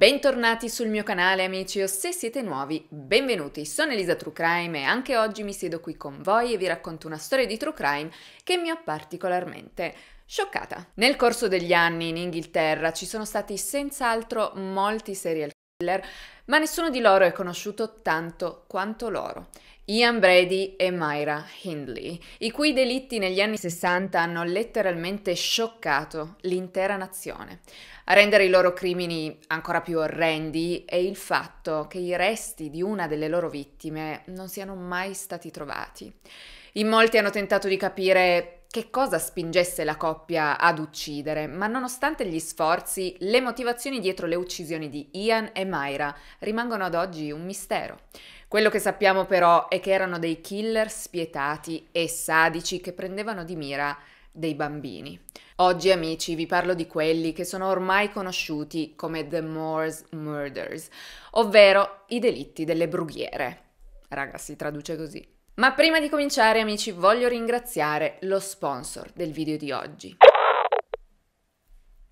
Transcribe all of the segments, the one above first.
Bentornati sul mio canale amici o se siete nuovi, benvenuti, sono Elisa True Crime e anche oggi mi siedo qui con voi e vi racconto una storia di True Crime che mi ha particolarmente scioccata. Nel corso degli anni in Inghilterra ci sono stati senz'altro molti serial ma nessuno di loro è conosciuto tanto quanto loro. Ian Brady e Myra Hindley, i cui delitti negli anni 60 hanno letteralmente scioccato l'intera nazione. A rendere i loro crimini ancora più orrendi è il fatto che i resti di una delle loro vittime non siano mai stati trovati. In molti hanno tentato di capire che cosa spingesse la coppia ad uccidere, ma nonostante gli sforzi, le motivazioni dietro le uccisioni di Ian e Myra rimangono ad oggi un mistero. Quello che sappiamo però è che erano dei killer spietati e sadici che prendevano di mira dei bambini. Oggi amici vi parlo di quelli che sono ormai conosciuti come The Moors Murders, ovvero i delitti delle brughiere. Raga, si traduce così. Ma prima di cominciare amici voglio ringraziare lo sponsor del video di oggi.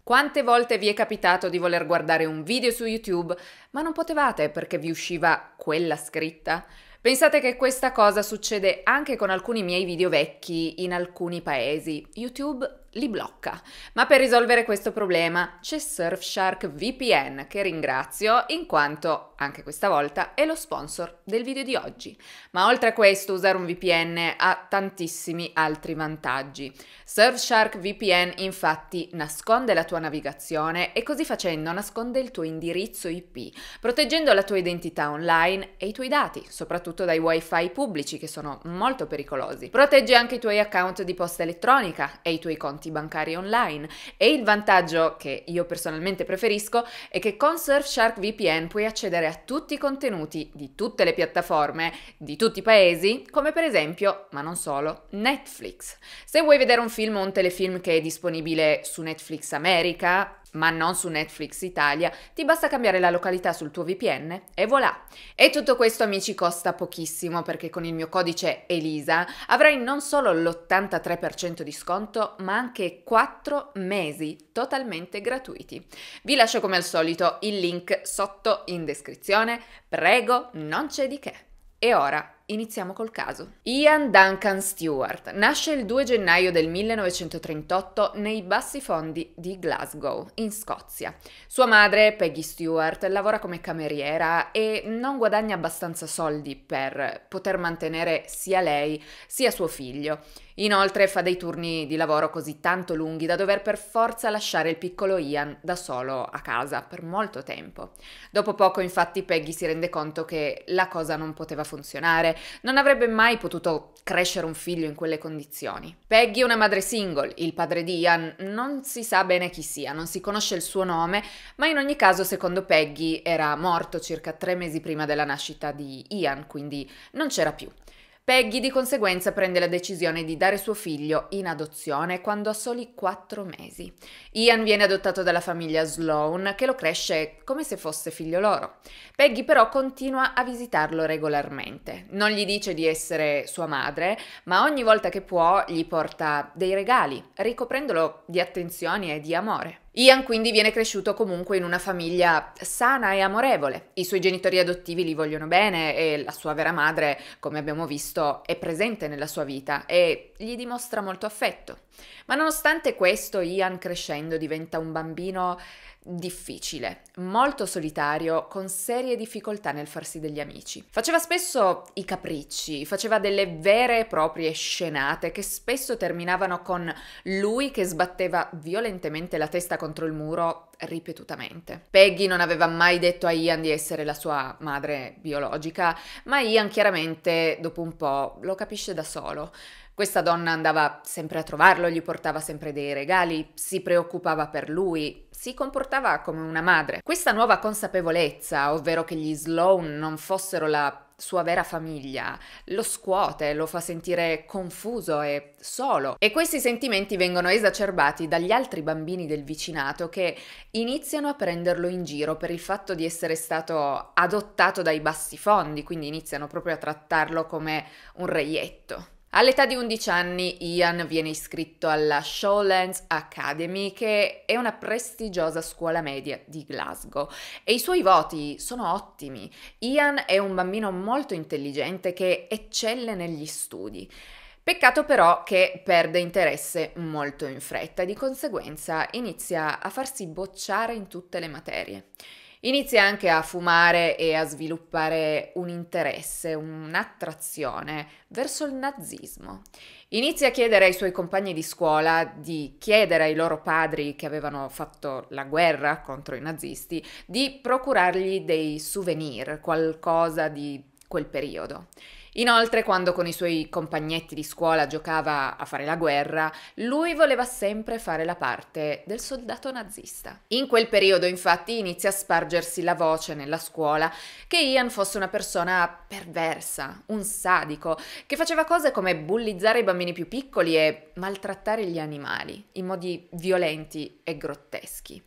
Quante volte vi è capitato di voler guardare un video su YouTube, ma non potevate perché vi usciva quella scritta? Pensate che questa cosa succede anche con alcuni miei video vecchi in alcuni paesi. YouTube li blocca. Ma per risolvere questo problema c'è Surfshark VPN che ringrazio in quanto anche questa volta è lo sponsor del video di oggi. Ma oltre a questo usare un VPN ha tantissimi altri vantaggi. Surfshark VPN infatti nasconde la tua navigazione e così facendo nasconde il tuo indirizzo IP, proteggendo la tua identità online e i tuoi dati, soprattutto dai wifi pubblici che sono molto pericolosi. Protegge anche i tuoi account di posta elettronica e i tuoi conti conti bancari online e il vantaggio che io personalmente preferisco è che con Surfshark VPN puoi accedere a tutti i contenuti di tutte le piattaforme, di tutti i paesi, come per esempio, ma non solo, Netflix. Se vuoi vedere un film o un telefilm che è disponibile su Netflix America, ma non su Netflix Italia, ti basta cambiare la località sul tuo VPN e voilà. E tutto questo amici costa pochissimo perché con il mio codice ELISA avrai non solo l'83% di sconto, ma anche 4 mesi totalmente gratuiti. Vi lascio come al solito il link sotto in descrizione, prego, non c'è di che. E ora Iniziamo col caso. Ian Duncan Stewart nasce il 2 gennaio del 1938 nei bassi fondi di Glasgow, in Scozia. Sua madre, Peggy Stewart, lavora come cameriera e non guadagna abbastanza soldi per poter mantenere sia lei sia suo figlio. Inoltre fa dei turni di lavoro così tanto lunghi da dover per forza lasciare il piccolo Ian da solo a casa per molto tempo. Dopo poco infatti Peggy si rende conto che la cosa non poteva funzionare non avrebbe mai potuto crescere un figlio in quelle condizioni. Peggy è una madre single, il padre di Ian non si sa bene chi sia, non si conosce il suo nome, ma in ogni caso secondo Peggy era morto circa tre mesi prima della nascita di Ian, quindi non c'era più. Peggy di conseguenza prende la decisione di dare suo figlio in adozione quando ha soli 4 mesi. Ian viene adottato dalla famiglia Sloan che lo cresce come se fosse figlio loro. Peggy però continua a visitarlo regolarmente. Non gli dice di essere sua madre, ma ogni volta che può gli porta dei regali, ricoprendolo di attenzioni e di amore. Ian quindi viene cresciuto comunque in una famiglia sana e amorevole. I suoi genitori adottivi li vogliono bene e la sua vera madre, come abbiamo visto, è presente nella sua vita e gli dimostra molto affetto. Ma nonostante questo, Ian crescendo diventa un bambino difficile, molto solitario, con serie difficoltà nel farsi degli amici. Faceva spesso i capricci, faceva delle vere e proprie scenate che spesso terminavano con lui che sbatteva violentemente la testa contro il muro ripetutamente. Peggy non aveva mai detto a Ian di essere la sua madre biologica, ma Ian chiaramente dopo un po' lo capisce da solo. Questa donna andava sempre a trovarlo, gli portava sempre dei regali, si preoccupava per lui, si comportava come una madre. Questa nuova consapevolezza, ovvero che gli Sloan non fossero la sua vera famiglia, lo scuote, lo fa sentire confuso e solo. E questi sentimenti vengono esacerbati dagli altri bambini del vicinato che iniziano a prenderlo in giro per il fatto di essere stato adottato dai bassi fondi, quindi iniziano proprio a trattarlo come un reietto. All'età di 11 anni Ian viene iscritto alla Shawlands Academy, che è una prestigiosa scuola media di Glasgow, e i suoi voti sono ottimi. Ian è un bambino molto intelligente che eccelle negli studi. Peccato però che perde interesse molto in fretta e di conseguenza inizia a farsi bocciare in tutte le materie inizia anche a fumare e a sviluppare un interesse, un'attrazione verso il nazismo. Inizia a chiedere ai suoi compagni di scuola di chiedere ai loro padri che avevano fatto la guerra contro i nazisti di procurargli dei souvenir, qualcosa di quel periodo. Inoltre, quando con i suoi compagnetti di scuola giocava a fare la guerra, lui voleva sempre fare la parte del soldato nazista. In quel periodo, infatti, inizia a spargersi la voce nella scuola che Ian fosse una persona perversa, un sadico, che faceva cose come bullizzare i bambini più piccoli e maltrattare gli animali in modi violenti e grotteschi.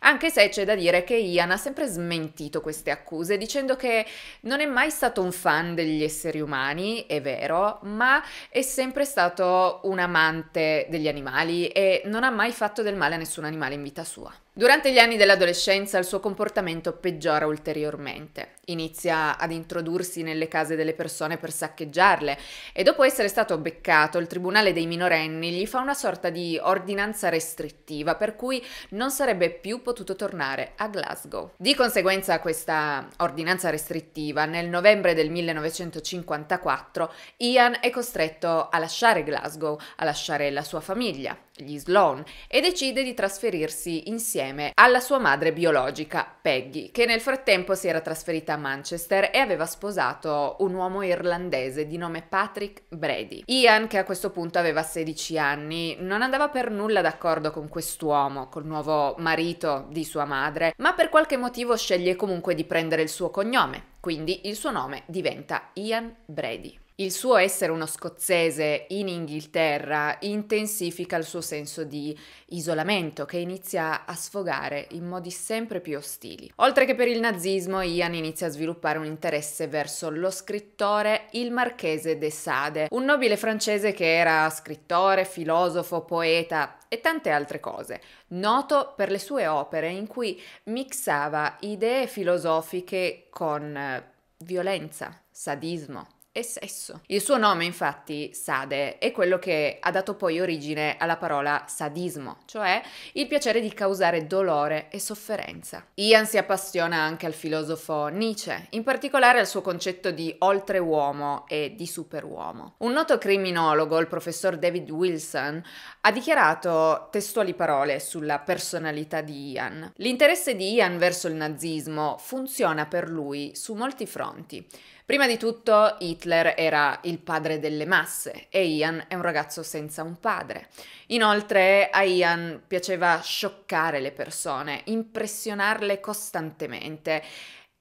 Anche se c'è da dire che Ian ha sempre smentito queste accuse dicendo che non è mai stato un fan degli esseri umani, è vero, ma è sempre stato un amante degli animali e non ha mai fatto del male a nessun animale in vita sua. Durante gli anni dell'adolescenza il suo comportamento peggiora ulteriormente inizia ad introdursi nelle case delle persone per saccheggiarle e dopo essere stato beccato il Tribunale dei minorenni gli fa una sorta di ordinanza restrittiva per cui non sarebbe più potuto tornare a Glasgow. Di conseguenza a questa ordinanza restrittiva nel novembre del 1954 Ian è costretto a lasciare Glasgow, a lasciare la sua famiglia, gli Sloan, e decide di trasferirsi insieme alla sua madre biologica Peggy che nel frattempo si era trasferita Manchester e aveva sposato un uomo irlandese di nome Patrick Brady. Ian, che a questo punto aveva 16 anni, non andava per nulla d'accordo con quest'uomo, col nuovo marito di sua madre, ma per qualche motivo sceglie comunque di prendere il suo cognome, quindi il suo nome diventa Ian Brady. Il suo essere uno scozzese in Inghilterra intensifica il suo senso di isolamento che inizia a sfogare in modi sempre più ostili. Oltre che per il nazismo, Ian inizia a sviluppare un interesse verso lo scrittore il marchese de Sade, un nobile francese che era scrittore, filosofo, poeta e tante altre cose, noto per le sue opere in cui mixava idee filosofiche con eh, violenza, sadismo e sesso. Il suo nome, infatti, Sade, è quello che ha dato poi origine alla parola sadismo, cioè il piacere di causare dolore e sofferenza. Ian si appassiona anche al filosofo Nietzsche, in particolare al suo concetto di oltreuomo e di superuomo. Un noto criminologo, il professor David Wilson, ha dichiarato testuali parole sulla personalità di Ian. L'interesse di Ian verso il nazismo funziona per lui su molti fronti. Prima di tutto Hitler era il padre delle masse e Ian è un ragazzo senza un padre. Inoltre a Ian piaceva scioccare le persone, impressionarle costantemente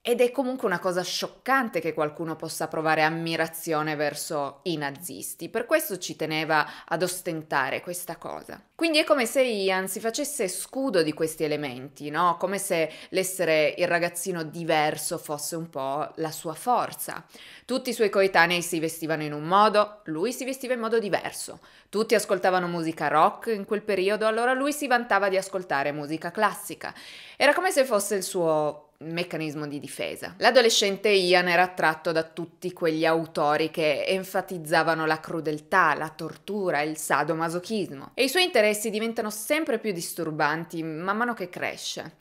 ed è comunque una cosa scioccante che qualcuno possa provare ammirazione verso i nazisti, per questo ci teneva ad ostentare questa cosa. Quindi è come se Ian si facesse scudo di questi elementi, no? Come se l'essere il ragazzino diverso fosse un po' la sua forza. Tutti i suoi coetanei si vestivano in un modo, lui si vestiva in modo diverso. Tutti ascoltavano musica rock in quel periodo, allora lui si vantava di ascoltare musica classica. Era come se fosse il suo meccanismo di difesa. L'adolescente Ian era attratto da tutti quegli autori che enfatizzavano la crudeltà, la tortura, il sadomasochismo e i suoi interessi diventano sempre più disturbanti man mano che cresce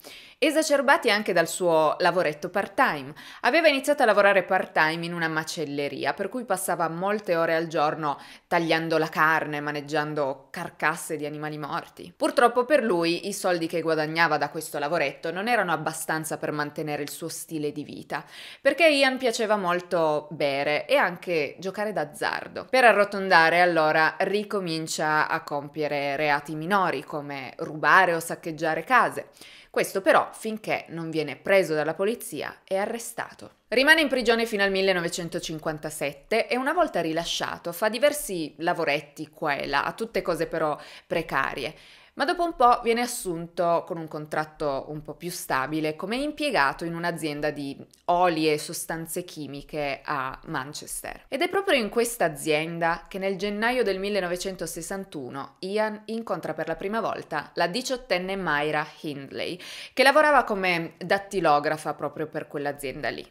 esacerbati anche dal suo lavoretto part-time. Aveva iniziato a lavorare part-time in una macelleria, per cui passava molte ore al giorno tagliando la carne, maneggiando carcasse di animali morti. Purtroppo per lui i soldi che guadagnava da questo lavoretto non erano abbastanza per mantenere il suo stile di vita, perché Ian piaceva molto bere e anche giocare d'azzardo. Per arrotondare allora ricomincia a compiere reati minori come rubare o saccheggiare case. Questo però finché non viene preso dalla polizia e arrestato. Rimane in prigione fino al 1957 e una volta rilasciato fa diversi lavoretti qua e là, tutte cose però precarie ma dopo un po' viene assunto con un contratto un po' più stabile come impiegato in un'azienda di oli e sostanze chimiche a Manchester. Ed è proprio in questa azienda che nel gennaio del 1961 Ian incontra per la prima volta la diciottenne Myra Hindley, che lavorava come dattilografa proprio per quell'azienda lì.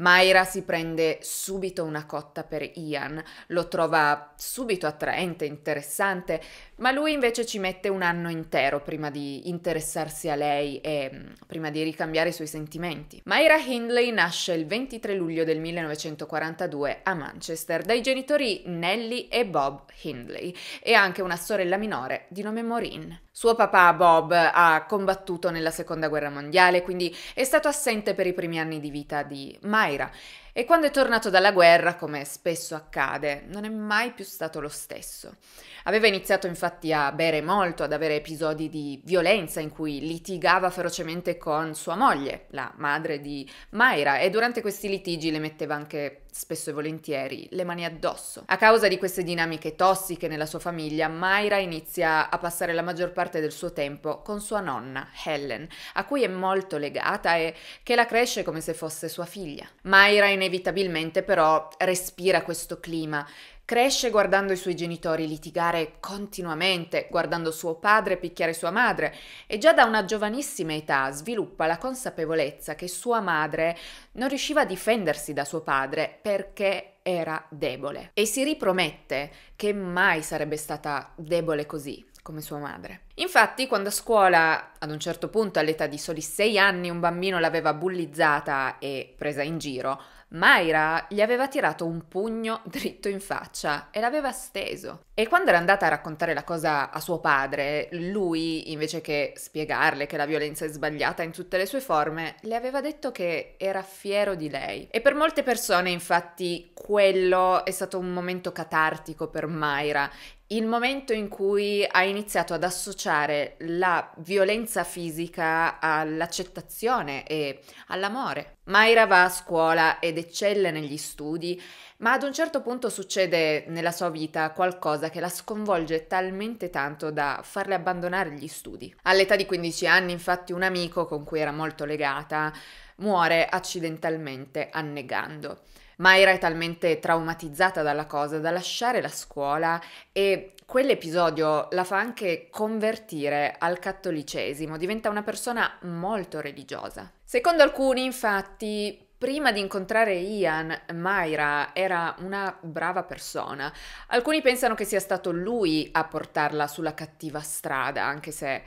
Myra si prende subito una cotta per Ian, lo trova subito attraente, interessante, ma lui invece ci mette un anno intero prima di interessarsi a lei e mm, prima di ricambiare i suoi sentimenti. Myra Hindley nasce il 23 luglio del 1942 a Manchester dai genitori Nellie e Bob Hindley e ha anche una sorella minore di nome Maureen. Suo papà Bob ha combattuto nella seconda guerra mondiale, quindi è stato assente per i primi anni di vita di Myra e quando è tornato dalla guerra, come spesso accade, non è mai più stato lo stesso. Aveva iniziato infatti a bere molto, ad avere episodi di violenza in cui litigava ferocemente con sua moglie, la madre di Mayra, e durante questi litigi le metteva anche spesso e volentieri le mani addosso. A causa di queste dinamiche tossiche nella sua famiglia, Mayra inizia a passare la maggior parte del suo tempo con sua nonna, Helen, a cui è molto legata e che la cresce come se fosse sua figlia. Mayra in inevitabilmente però respira questo clima. Cresce guardando i suoi genitori litigare continuamente, guardando suo padre picchiare sua madre e già da una giovanissima età sviluppa la consapevolezza che sua madre non riusciva a difendersi da suo padre perché era debole e si ripromette che mai sarebbe stata debole così come sua madre. Infatti, quando a scuola, ad un certo punto all'età di soli sei anni, un bambino l'aveva bullizzata e presa in giro, Mayra gli aveva tirato un pugno dritto in faccia e l'aveva steso. E quando era andata a raccontare la cosa a suo padre, lui, invece che spiegarle che la violenza è sbagliata in tutte le sue forme, le aveva detto che era fiero di lei. E per molte persone, infatti, quello è stato un momento catartico per Mayra il momento in cui hai iniziato ad associare la violenza fisica all'accettazione e all'amore. Mayra va a scuola ed eccelle negli studi, ma ad un certo punto succede nella sua vita qualcosa che la sconvolge talmente tanto da farle abbandonare gli studi. All'età di 15 anni, infatti, un amico con cui era molto legata muore accidentalmente annegando ma era talmente traumatizzata dalla cosa da lasciare la scuola e quell'episodio la fa anche convertire al cattolicesimo, diventa una persona molto religiosa. Secondo alcuni, infatti, Prima di incontrare Ian, Myra era una brava persona. Alcuni pensano che sia stato lui a portarla sulla cattiva strada, anche se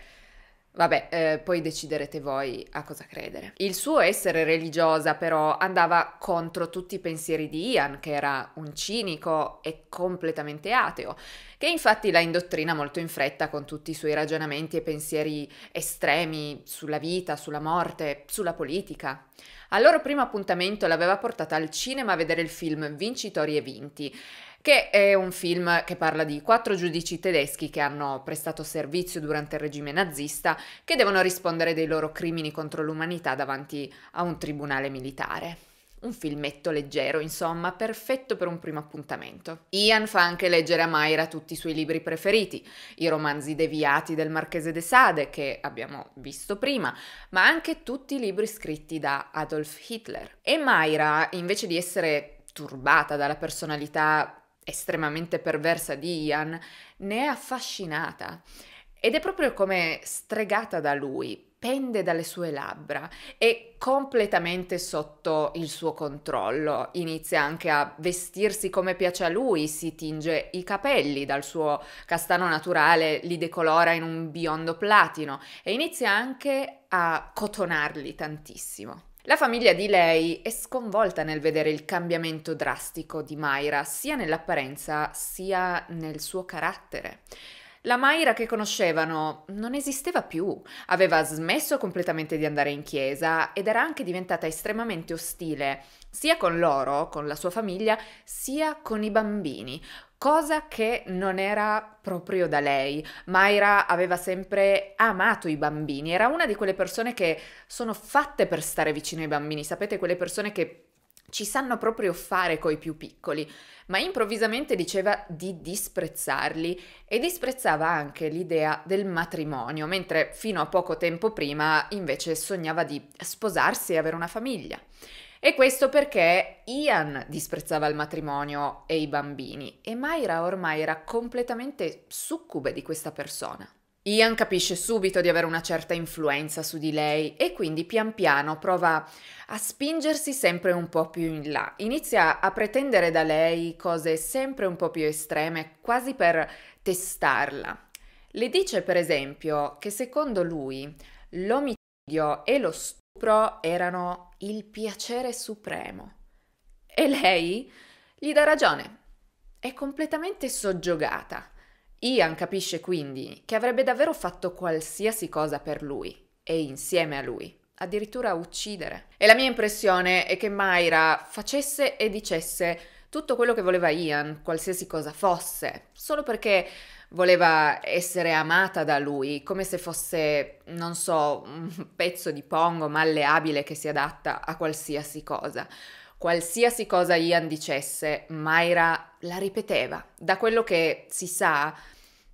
Vabbè, eh, poi deciderete voi a cosa credere. Il suo essere religiosa però andava contro tutti i pensieri di Ian, che era un cinico e completamente ateo, che infatti la indottrina molto in fretta con tutti i suoi ragionamenti e pensieri estremi sulla vita, sulla morte, sulla politica. Al loro primo appuntamento l'aveva portata al cinema a vedere il film Vincitori e Vinti che è un film che parla di quattro giudici tedeschi che hanno prestato servizio durante il regime nazista, che devono rispondere dei loro crimini contro l'umanità davanti a un tribunale militare. Un filmetto leggero, insomma, perfetto per un primo appuntamento. Ian fa anche leggere a Mayra tutti i suoi libri preferiti, i romanzi deviati del Marchese de Sade, che abbiamo visto prima, ma anche tutti i libri scritti da Adolf Hitler. E Mayra, invece di essere turbata dalla personalità estremamente perversa di Ian, ne è affascinata ed è proprio come stregata da lui, pende dalle sue labbra, è completamente sotto il suo controllo, inizia anche a vestirsi come piace a lui, si tinge i capelli dal suo castano naturale, li decolora in un biondo platino e inizia anche a cotonarli tantissimo. La famiglia di lei è sconvolta nel vedere il cambiamento drastico di Mayra, sia nell'apparenza sia nel suo carattere. La Mayra che conoscevano non esisteva più, aveva smesso completamente di andare in chiesa ed era anche diventata estremamente ostile, sia con loro, con la sua famiglia, sia con i bambini, cosa che non era proprio da lei. Mayra aveva sempre amato i bambini, era una di quelle persone che sono fatte per stare vicino ai bambini, sapete, quelle persone che ci sanno proprio fare coi più piccoli, ma improvvisamente diceva di disprezzarli e disprezzava anche l'idea del matrimonio, mentre fino a poco tempo prima invece sognava di sposarsi e avere una famiglia. E questo perché Ian disprezzava il matrimonio e i bambini e Myra ormai era completamente succube di questa persona. Ian capisce subito di avere una certa influenza su di lei e quindi pian piano prova a spingersi sempre un po' più in là. Inizia a pretendere da lei cose sempre un po' più estreme, quasi per testarla. Le dice per esempio che secondo lui l'omicidio e lo stupro erano il piacere supremo. E lei gli dà ragione. È completamente soggiogata. Ian capisce quindi che avrebbe davvero fatto qualsiasi cosa per lui e insieme a lui, addirittura uccidere. E la mia impressione è che Mayra facesse e dicesse tutto quello che voleva Ian, qualsiasi cosa fosse, solo perché voleva essere amata da lui, come se fosse, non so, un pezzo di pongo malleabile che si adatta a qualsiasi cosa. Qualsiasi cosa Ian dicesse, Mayra la ripeteva. Da quello che si sa,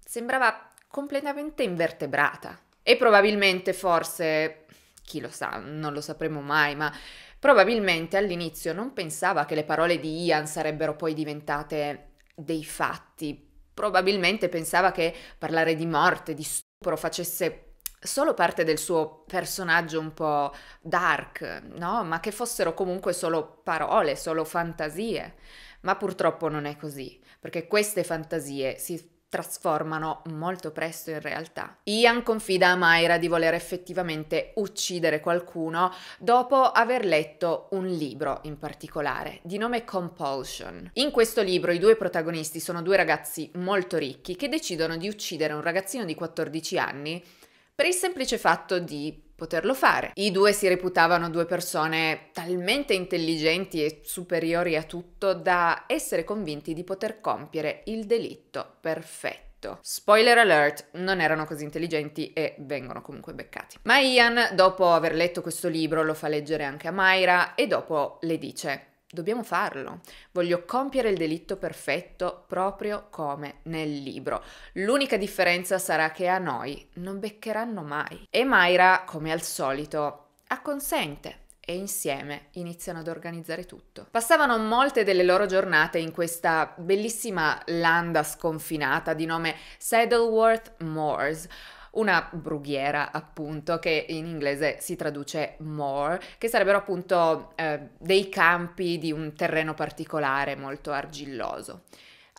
sembrava completamente invertebrata. E probabilmente, forse, chi lo sa, non lo sapremo mai, ma Probabilmente all'inizio non pensava che le parole di Ian sarebbero poi diventate dei fatti, probabilmente pensava che parlare di morte, di stupro facesse solo parte del suo personaggio un po' dark, no? Ma che fossero comunque solo parole, solo fantasie. Ma purtroppo non è così, perché queste fantasie si trasformano molto presto in realtà. Ian confida a Myra di voler effettivamente uccidere qualcuno dopo aver letto un libro in particolare, di nome Compulsion. In questo libro i due protagonisti sono due ragazzi molto ricchi che decidono di uccidere un ragazzino di 14 anni per il semplice fatto di poterlo fare. I due si reputavano due persone talmente intelligenti e superiori a tutto da essere convinti di poter compiere il delitto perfetto. Spoiler alert, non erano così intelligenti e vengono comunque beccati. Ma Ian, dopo aver letto questo libro, lo fa leggere anche a Myra e dopo le dice dobbiamo farlo. Voglio compiere il delitto perfetto proprio come nel libro. L'unica differenza sarà che a noi non beccheranno mai. E Mayra, come al solito, acconsente e insieme iniziano ad organizzare tutto. Passavano molte delle loro giornate in questa bellissima landa sconfinata di nome Saddleworth Moors una brughiera appunto che in inglese si traduce moor, che sarebbero appunto eh, dei campi di un terreno particolare molto argilloso.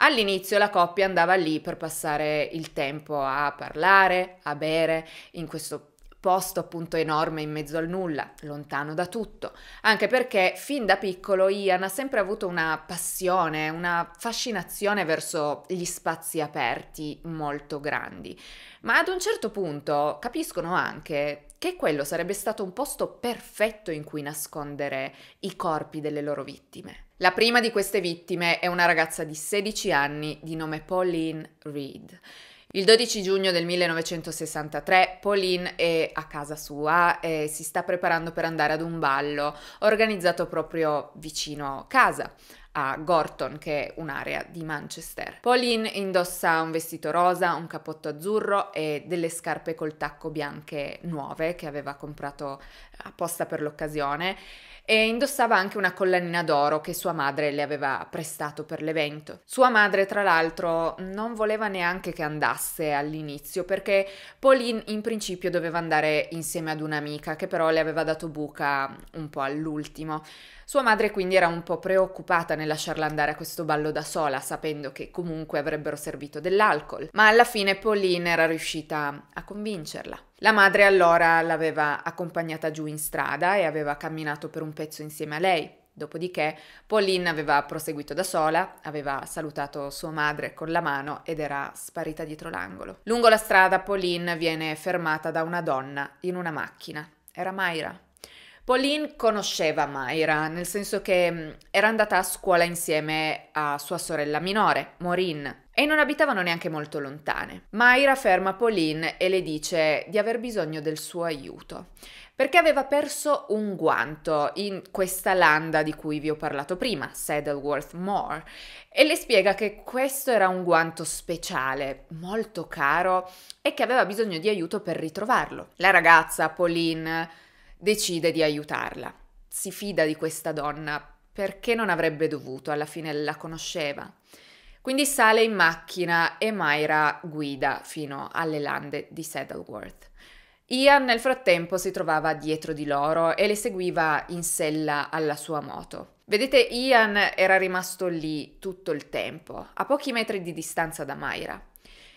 All'inizio la coppia andava lì per passare il tempo a parlare, a bere, in questo posto appunto enorme in mezzo al nulla, lontano da tutto, anche perché fin da piccolo Ian ha sempre avuto una passione, una fascinazione verso gli spazi aperti molto grandi, ma ad un certo punto capiscono anche che quello sarebbe stato un posto perfetto in cui nascondere i corpi delle loro vittime. La prima di queste vittime è una ragazza di 16 anni di nome Pauline Reed. Il 12 giugno del 1963 Pauline è a casa sua e si sta preparando per andare ad un ballo organizzato proprio vicino casa a Gorton, che è un'area di Manchester. Pauline indossa un vestito rosa, un cappotto azzurro e delle scarpe col tacco bianche nuove che aveva comprato apposta per l'occasione e indossava anche una collanina d'oro che sua madre le aveva prestato per l'evento. Sua madre, tra l'altro, non voleva neanche che andasse all'inizio perché Pauline in principio doveva andare insieme ad un'amica che però le aveva dato buca un po' all'ultimo. Sua madre quindi era un po' preoccupata nel lasciarla andare a questo ballo da sola, sapendo che comunque avrebbero servito dell'alcol, ma alla fine Pauline era riuscita a convincerla. La madre allora l'aveva accompagnata giù in strada e aveva camminato per un pezzo insieme a lei. Dopodiché Pauline aveva proseguito da sola, aveva salutato sua madre con la mano ed era sparita dietro l'angolo. Lungo la strada Pauline viene fermata da una donna in una macchina. Era Mayra, Pauline conosceva Mayra, nel senso che mm, era andata a scuola insieme a sua sorella minore, Maureen, e non abitavano neanche molto lontane. Mayra ferma Pauline e le dice di aver bisogno del suo aiuto, perché aveva perso un guanto in questa landa di cui vi ho parlato prima, Saddleworth Moor, e le spiega che questo era un guanto speciale, molto caro, e che aveva bisogno di aiuto per ritrovarlo. La ragazza, Pauline, decide di aiutarla. Si fida di questa donna perché non avrebbe dovuto, alla fine la conosceva. Quindi sale in macchina e Myra guida fino alle lande di Saddleworth. Ian nel frattempo si trovava dietro di loro e le seguiva in sella alla sua moto. Vedete, Ian era rimasto lì tutto il tempo, a pochi metri di distanza da Myra.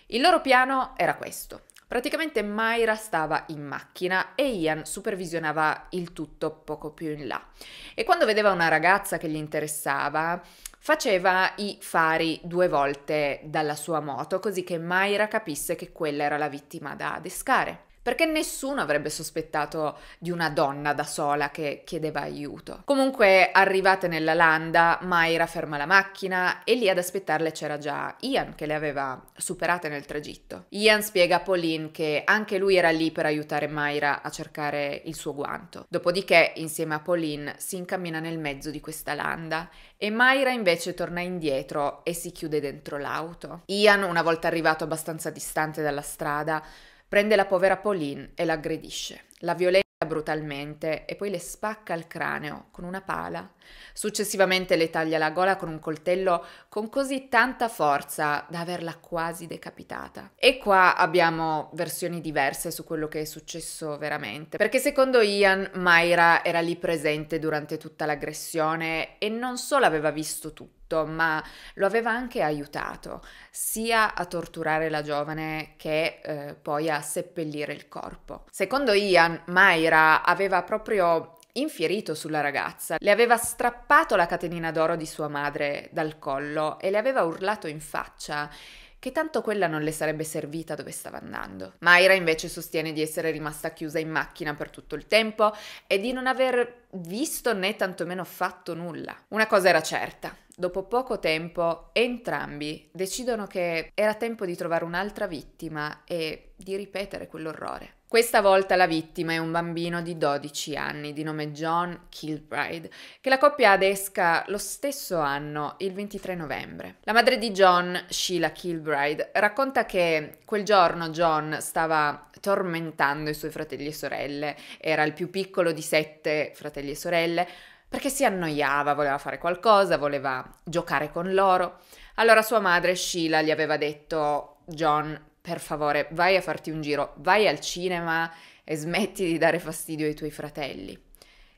Il loro piano era questo. Praticamente Myra stava in macchina e Ian supervisionava il tutto poco più in là. E quando vedeva una ragazza che gli interessava, faceva i fari due volte dalla sua moto così che Myra capisse che quella era la vittima da adescare perché nessuno avrebbe sospettato di una donna da sola che chiedeva aiuto. Comunque, arrivate nella landa, Mayra ferma la macchina e lì ad aspettarle c'era già Ian che le aveva superate nel tragitto. Ian spiega a Pauline che anche lui era lì per aiutare Mayra a cercare il suo guanto. Dopodiché, insieme a Pauline, si incammina nel mezzo di questa landa e Mayra invece torna indietro e si chiude dentro l'auto. Ian, una volta arrivato abbastanza distante dalla strada, Prende la povera Pauline e l'aggredisce. La violenta brutalmente e poi le spacca il cranio con una pala. Successivamente le taglia la gola con un coltello con così tanta forza da averla quasi decapitata. E qua abbiamo versioni diverse su quello che è successo veramente, perché secondo Ian Mayra era lì presente durante tutta l'aggressione e non solo aveva visto tutto, tutto, ma lo aveva anche aiutato sia a torturare la giovane che eh, poi a seppellire il corpo. Secondo Ian, Mayra aveva proprio infierito sulla ragazza, le aveva strappato la catenina d'oro di sua madre dal collo e le aveva urlato in faccia che tanto quella non le sarebbe servita dove stava andando. Mayra invece sostiene di essere rimasta chiusa in macchina per tutto il tempo e di non aver visto né tantomeno fatto nulla. Una cosa era certa, Dopo poco tempo entrambi decidono che era tempo di trovare un'altra vittima e di ripetere quell'orrore. Questa volta la vittima è un bambino di 12 anni di nome John Kilbride, che la coppia adesca lo stesso anno, il 23 novembre. La madre di John, Sheila Kilbride, racconta che quel giorno John stava tormentando i suoi fratelli e sorelle, era il più piccolo di sette fratelli e sorelle, perché si annoiava, voleva fare qualcosa, voleva giocare con loro. Allora sua madre Sheila gli aveva detto John, per favore, vai a farti un giro, vai al cinema e smetti di dare fastidio ai tuoi fratelli.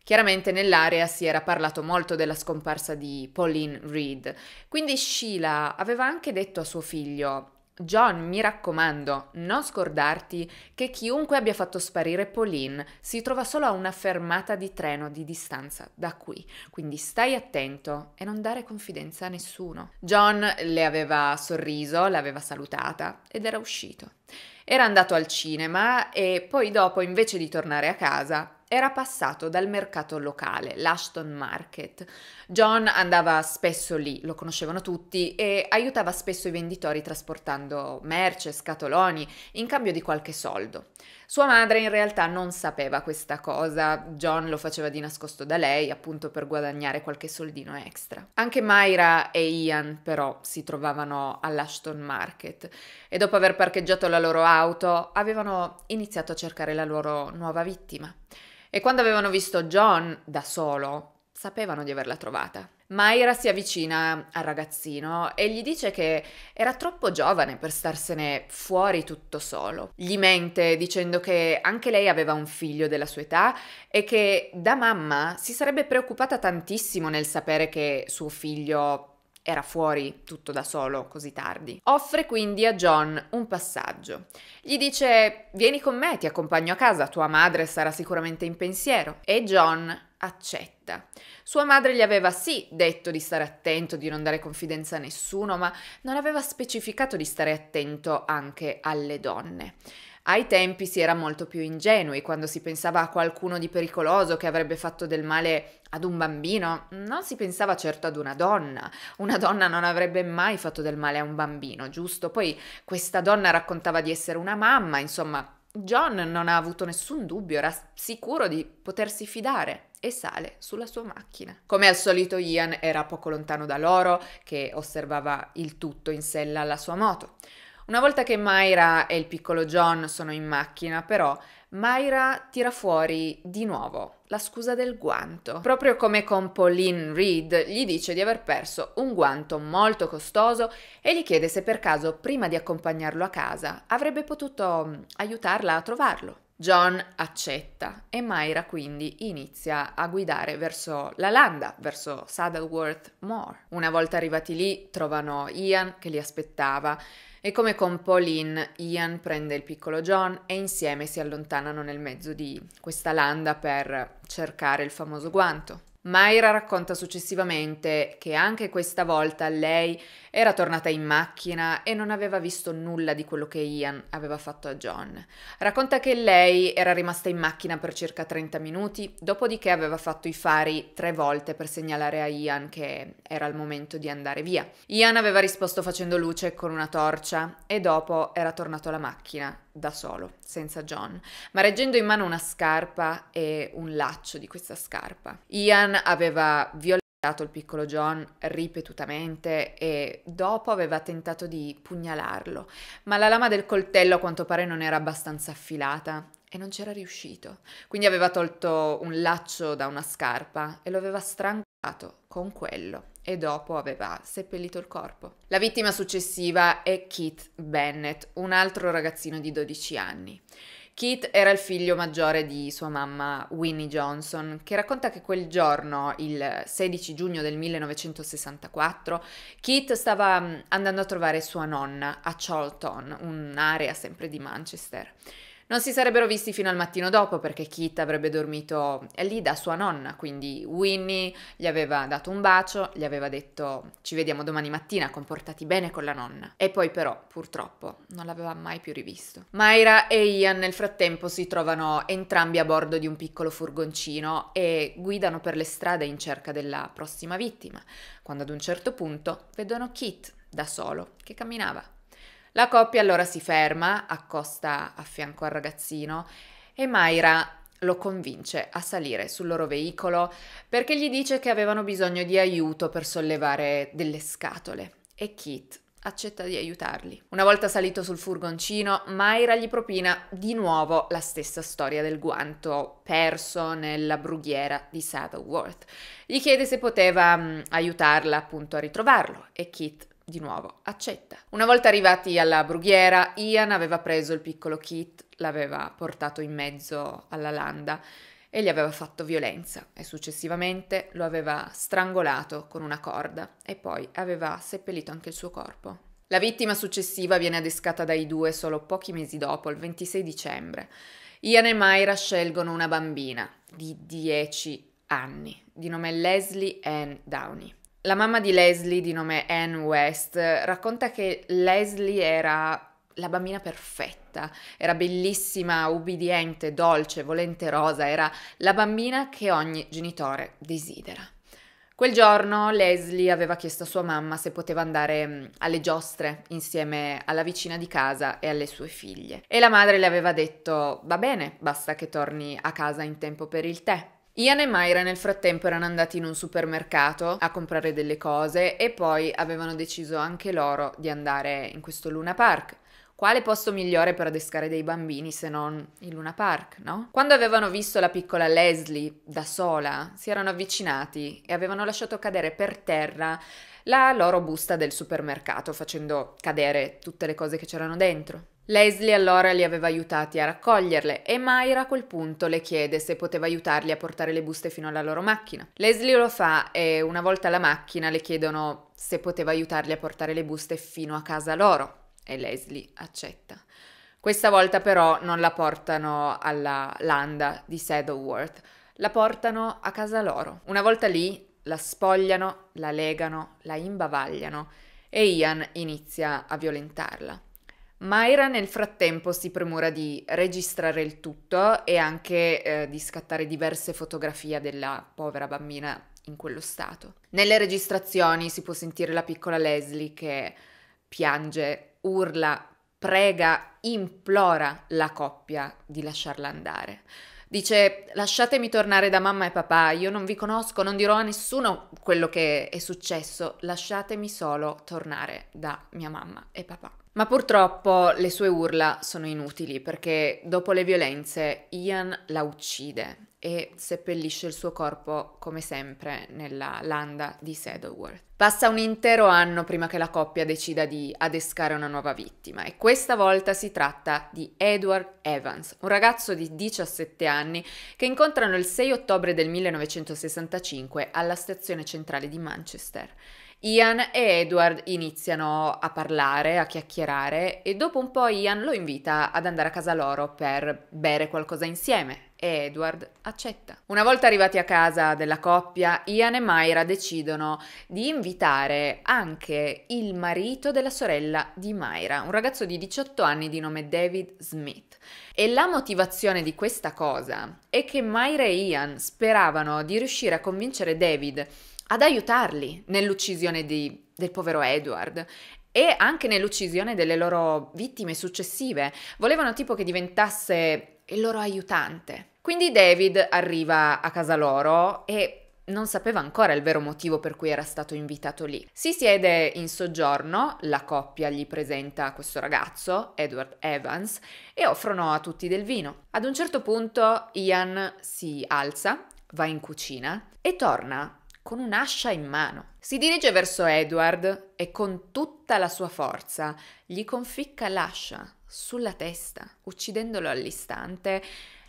Chiaramente nell'area si era parlato molto della scomparsa di Pauline Reed, quindi Sheila aveva anche detto a suo figlio John, mi raccomando, non scordarti che chiunque abbia fatto sparire Pauline si trova solo a una fermata di treno di distanza da qui, quindi stai attento e non dare confidenza a nessuno. John le aveva sorriso, l'aveva salutata ed era uscito. Era andato al cinema e poi dopo, invece di tornare a casa, era passato dal mercato locale, l'Ashton Market. John andava spesso lì, lo conoscevano tutti, e aiutava spesso i venditori trasportando merce, scatoloni, in cambio di qualche soldo. Sua madre in realtà non sapeva questa cosa, John lo faceva di nascosto da lei, appunto per guadagnare qualche soldino extra. Anche Myra e Ian però si trovavano all'Ashton Market e dopo aver parcheggiato la loro auto avevano iniziato a cercare la loro nuova vittima. E quando avevano visto John da solo, sapevano di averla trovata. Maira si avvicina al ragazzino e gli dice che era troppo giovane per starsene fuori tutto solo. Gli mente dicendo che anche lei aveva un figlio della sua età e che da mamma si sarebbe preoccupata tantissimo nel sapere che suo figlio era fuori tutto da solo così tardi. Offre quindi a John un passaggio. Gli dice vieni con me, ti accompagno a casa, tua madre sarà sicuramente in pensiero. E John accetta. Sua madre gli aveva sì detto di stare attento, di non dare confidenza a nessuno, ma non aveva specificato di stare attento anche alle donne. Ai tempi si era molto più ingenui, quando si pensava a qualcuno di pericoloso che avrebbe fatto del male ad un bambino, non si pensava certo ad una donna. Una donna non avrebbe mai fatto del male a un bambino, giusto? Poi questa donna raccontava di essere una mamma, insomma, John non ha avuto nessun dubbio, era sicuro di potersi fidare e sale sulla sua macchina. Come al solito Ian era poco lontano da loro, che osservava il tutto in sella alla sua moto. Una volta che Myra e il piccolo John sono in macchina, però, Myra tira fuori di nuovo la scusa del guanto. Proprio come con Pauline Reed, gli dice di aver perso un guanto molto costoso e gli chiede se per caso, prima di accompagnarlo a casa, avrebbe potuto mm, aiutarla a trovarlo. John accetta e Myra quindi inizia a guidare verso la landa, verso Saddleworth Moor. Una volta arrivati lì trovano Ian che li aspettava e come con Pauline, Ian prende il piccolo John e insieme si allontanano nel mezzo di questa landa per cercare il famoso guanto. Mayra racconta successivamente che anche questa volta lei era tornata in macchina e non aveva visto nulla di quello che Ian aveva fatto a John. Racconta che lei era rimasta in macchina per circa 30 minuti, dopodiché aveva fatto i fari tre volte per segnalare a Ian che era il momento di andare via. Ian aveva risposto facendo luce con una torcia e dopo era tornato alla macchina da solo, senza John, ma reggendo in mano una scarpa e un laccio di questa scarpa. Ian aveva violentato il piccolo John ripetutamente e dopo aveva tentato di pugnalarlo, ma la lama del coltello a quanto pare non era abbastanza affilata e non c'era riuscito. Quindi aveva tolto un laccio da una scarpa e lo aveva strangolato con quello e dopo aveva seppellito il corpo. La vittima successiva è Keith Bennett, un altro ragazzino di 12 anni. Keith era il figlio maggiore di sua mamma Winnie Johnson, che racconta che quel giorno, il 16 giugno del 1964, Keith stava mm, andando a trovare sua nonna a Charlton, un'area sempre di Manchester. Non si sarebbero visti fino al mattino dopo perché Kit avrebbe dormito lì da sua nonna, quindi Winnie gli aveva dato un bacio, gli aveva detto ci vediamo domani mattina, comportati bene con la nonna. E poi però, purtroppo, non l'aveva mai più rivisto. Myra e Ian nel frattempo si trovano entrambi a bordo di un piccolo furgoncino e guidano per le strade in cerca della prossima vittima, quando ad un certo punto vedono Kit da solo che camminava la coppia allora si ferma, accosta a fianco al ragazzino e Mayra lo convince a salire sul loro veicolo perché gli dice che avevano bisogno di aiuto per sollevare delle scatole e Kit accetta di aiutarli. Una volta salito sul furgoncino, Mayra gli propina di nuovo la stessa storia del guanto perso nella brughiera di Saddleworth. Gli chiede se poteva aiutarla appunto a ritrovarlo e Kit di nuovo, accetta. Una volta arrivati alla brughiera, Ian aveva preso il piccolo Kit, l'aveva portato in mezzo alla landa e gli aveva fatto violenza e successivamente lo aveva strangolato con una corda e poi aveva seppellito anche il suo corpo. La vittima successiva viene adescata dai due solo pochi mesi dopo, il 26 dicembre. Ian e Myra scelgono una bambina di 10 anni, di nome Leslie Ann Downey. La mamma di Leslie, di nome Anne West, racconta che Leslie era la bambina perfetta, era bellissima, ubbidiente, dolce, volenterosa, era la bambina che ogni genitore desidera. Quel giorno Leslie aveva chiesto a sua mamma se poteva andare mm, alle giostre insieme alla vicina di casa e alle sue figlie. E la madre le aveva detto: Va bene, basta che torni a casa in tempo per il tè. Ian e Myra nel frattempo erano andati in un supermercato a comprare delle cose e poi avevano deciso anche loro di andare in questo Luna Park. Quale posto migliore per adescare dei bambini se non il Luna Park, no? Quando avevano visto la piccola Leslie da sola, si erano avvicinati e avevano lasciato cadere per terra la loro busta del supermercato, facendo cadere tutte le cose che c'erano dentro. Leslie allora li aveva aiutati a raccoglierle e Myra a quel punto le chiede se poteva aiutarli a portare le buste fino alla loro macchina. Leslie lo fa e una volta alla macchina le chiedono se poteva aiutarli a portare le buste fino a casa loro e Leslie accetta. Questa volta però non la portano alla landa di Saddleworth, la portano a casa loro. Una volta lì la spogliano, la legano, la imbavagliano e Ian inizia a violentarla. Mayra nel frattempo si premura di registrare il tutto e anche eh, di scattare diverse fotografie della povera bambina in quello stato. Nelle registrazioni si può sentire la piccola Leslie che piange, urla, prega, implora la coppia di lasciarla andare. Dice lasciatemi tornare da mamma e papà, io non vi conosco, non dirò a nessuno quello che è successo, lasciatemi solo tornare da mia mamma e papà. Ma purtroppo le sue urla sono inutili perché dopo le violenze Ian la uccide e seppellisce il suo corpo, come sempre, nella landa di Saddleworth. Passa un intero anno prima che la coppia decida di adescare una nuova vittima e questa volta si tratta di Edward Evans, un ragazzo di 17 anni che incontrano il 6 ottobre del 1965 alla stazione centrale di Manchester. Ian e Edward iniziano a parlare, a chiacchierare e dopo un po' Ian lo invita ad andare a casa loro per bere qualcosa insieme, e Edward accetta. Una volta arrivati a casa della coppia, Ian e Myra decidono di invitare anche il marito della sorella di Myra, un ragazzo di 18 anni di nome David Smith. E la motivazione di questa cosa è che Myra e Ian speravano di riuscire a convincere David ad aiutarli nell'uccisione di, del povero Edward e anche nell'uccisione delle loro vittime successive. Volevano tipo che diventasse il loro aiutante. Quindi David arriva a casa loro e non sapeva ancora il vero motivo per cui era stato invitato lì. Si siede in soggiorno, la coppia gli presenta questo ragazzo, Edward Evans, e offrono a tutti del vino. Ad un certo punto Ian si alza, va in cucina e torna con un'ascia in mano. Si dirige verso Edward e con tutta la sua forza gli conficca l'ascia sulla testa, uccidendolo all'istante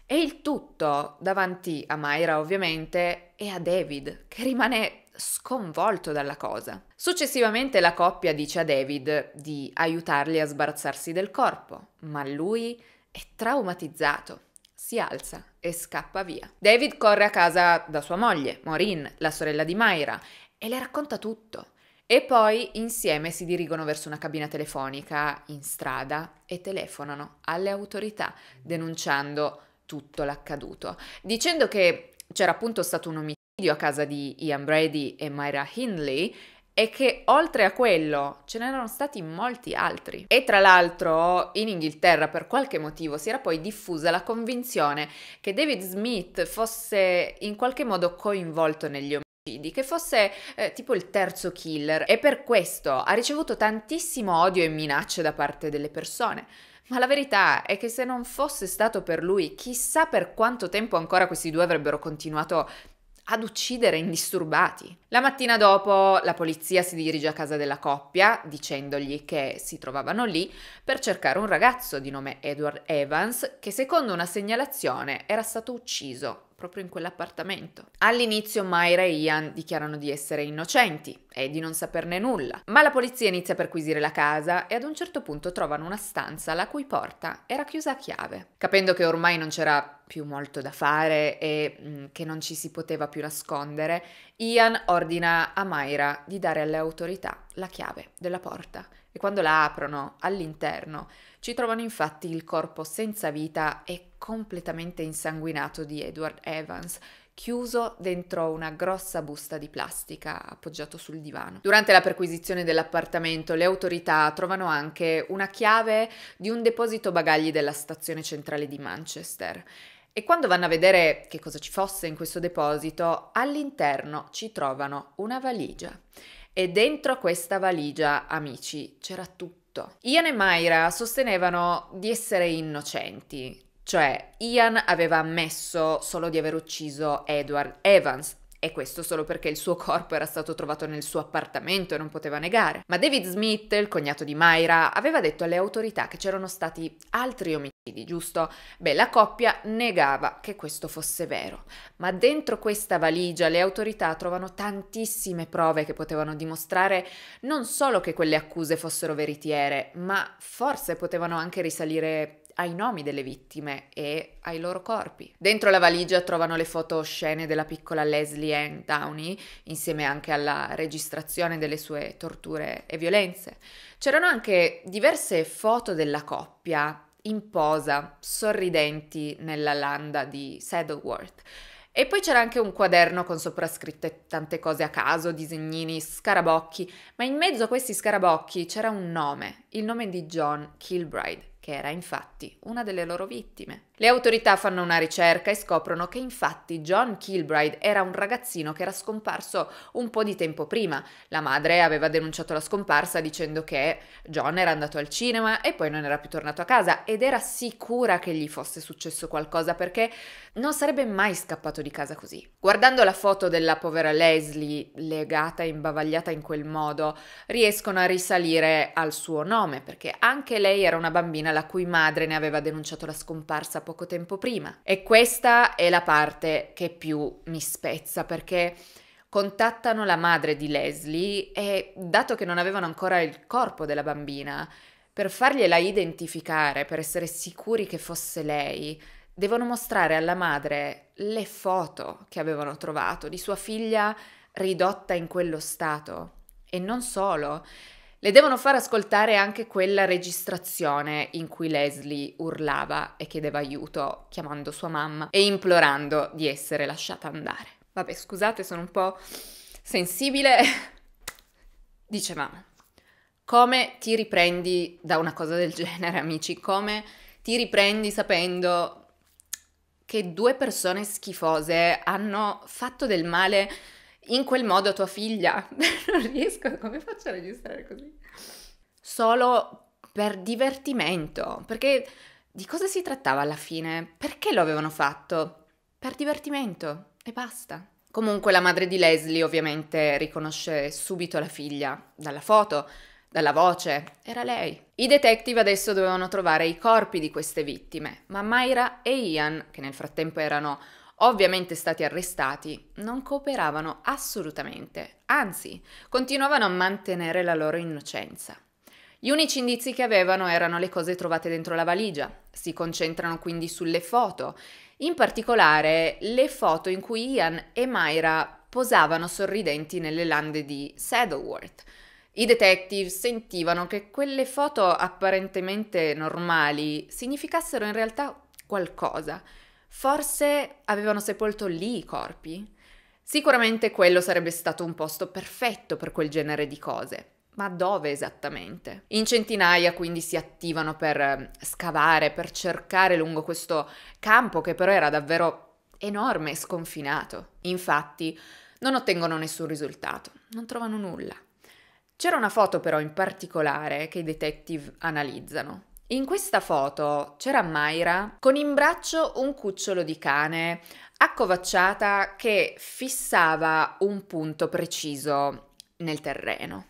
e il tutto davanti a Myra ovviamente e a David, che rimane sconvolto dalla cosa. Successivamente la coppia dice a David di aiutarli a sbarazzarsi del corpo, ma lui è traumatizzato, si alza e scappa via. David corre a casa da sua moglie, Maureen, la sorella di Myra, e le racconta tutto. E poi insieme si dirigono verso una cabina telefonica in strada e telefonano alle autorità denunciando tutto l'accaduto, dicendo che c'era appunto stato un omicidio a casa di Ian Brady e Myra Hindley e che oltre a quello ce n'erano stati molti altri. E tra l'altro in Inghilterra per qualche motivo si era poi diffusa la convinzione che David Smith fosse in qualche modo coinvolto negli omicidi che fosse eh, tipo il terzo killer e per questo ha ricevuto tantissimo odio e minacce da parte delle persone. Ma la verità è che se non fosse stato per lui, chissà per quanto tempo ancora questi due avrebbero continuato ad uccidere indisturbati. La mattina dopo la polizia si dirige a casa della coppia dicendogli che si trovavano lì per cercare un ragazzo di nome Edward Evans che secondo una segnalazione era stato ucciso proprio in quell'appartamento. All'inizio Myra e Ian dichiarano di essere innocenti e di non saperne nulla, ma la polizia inizia a perquisire la casa e ad un certo punto trovano una stanza la cui porta era chiusa a chiave. Capendo che ormai non c'era più molto da fare e mh, mm, che non ci si poteva più nascondere, Ian ordina a Myra di dare alle autorità la chiave della porta e quando la aprono all'interno ci trovano infatti il corpo senza vita e completamente insanguinato di Edward Evans, chiuso dentro una grossa busta di plastica appoggiato sul divano. Durante la perquisizione dell'appartamento le autorità trovano anche una chiave di un deposito bagagli della stazione centrale di Manchester. E quando vanno a vedere che cosa ci fosse in questo deposito, all'interno ci trovano una valigia. E dentro questa valigia, amici, c'era tutto. Ian e Myra sostenevano di essere innocenti, cioè, Ian aveva ammesso solo di aver ucciso Edward Evans, e questo solo perché il suo corpo era stato trovato nel suo appartamento e non poteva negare. Ma David Smith, il cognato di Myra, aveva detto alle autorità che c'erano stati altri omicidi, giusto? Beh, la coppia negava che questo fosse vero. Ma dentro questa valigia le autorità trovano tantissime prove che potevano dimostrare non solo che quelle accuse fossero veritiere, ma forse potevano anche risalire ai nomi delle vittime e ai loro corpi. Dentro la valigia trovano le foto scene della piccola Leslie Ann Downey, insieme anche alla registrazione delle sue torture e violenze. C'erano anche diverse foto della coppia in posa, sorridenti nella landa di Saddleworth. E poi c'era anche un quaderno con soprascritte tante cose a caso, disegnini, scarabocchi, ma in mezzo a questi scarabocchi c'era un nome, il nome di John Kilbride che era infatti una delle loro vittime. Le autorità fanno una ricerca e scoprono che infatti John Kilbride era un ragazzino che era scomparso un po' di tempo prima. La madre aveva denunciato la scomparsa dicendo che John era andato al cinema e poi non era più tornato a casa ed era sicura che gli fosse successo qualcosa perché non sarebbe mai scappato di casa così. Guardando la foto della povera Leslie legata e imbavagliata in quel modo, riescono a risalire al suo nome perché anche lei era una bambina la cui madre ne aveva denunciato la scomparsa poco tempo prima. E questa è la parte che più mi spezza perché contattano la madre di Leslie e dato che non avevano ancora il corpo della bambina, per fargliela identificare, per essere sicuri che fosse lei, devono mostrare alla madre le foto che avevano trovato di sua figlia ridotta in quello stato. E non solo, le devono far ascoltare anche quella registrazione in cui Leslie urlava e chiedeva aiuto chiamando sua mamma e implorando di essere lasciata andare. Vabbè, scusate, sono un po' sensibile. Dice mamma, come ti riprendi da una cosa del genere, amici? Come ti riprendi sapendo che due persone schifose hanno fatto del male in quel modo tua figlia. non riesco, come faccio a registrare così? Solo per divertimento, perché di cosa si trattava alla fine? Perché lo avevano fatto? Per divertimento e basta. Comunque la madre di Leslie ovviamente riconosce subito la figlia, dalla foto, dalla voce, era lei. I detective adesso dovevano trovare i corpi di queste vittime, ma Myra e Ian, che nel frattempo erano ovviamente stati arrestati, non cooperavano assolutamente, anzi continuavano a mantenere la loro innocenza. Gli unici indizi che avevano erano le cose trovate dentro la valigia, si concentrano quindi sulle foto, in particolare le foto in cui Ian e Myra posavano sorridenti nelle lande di Saddleworth. I detective sentivano che quelle foto apparentemente normali significassero in realtà qualcosa Forse avevano sepolto lì i corpi? Sicuramente quello sarebbe stato un posto perfetto per quel genere di cose. Ma dove esattamente? In centinaia quindi si attivano per ehm, scavare, per cercare lungo questo campo che però era davvero enorme e sconfinato. Infatti non ottengono nessun risultato, non trovano nulla. C'era una foto però in particolare che i detective analizzano. In questa foto c'era Mayra con in braccio un cucciolo di cane, accovacciata che fissava un punto preciso nel terreno.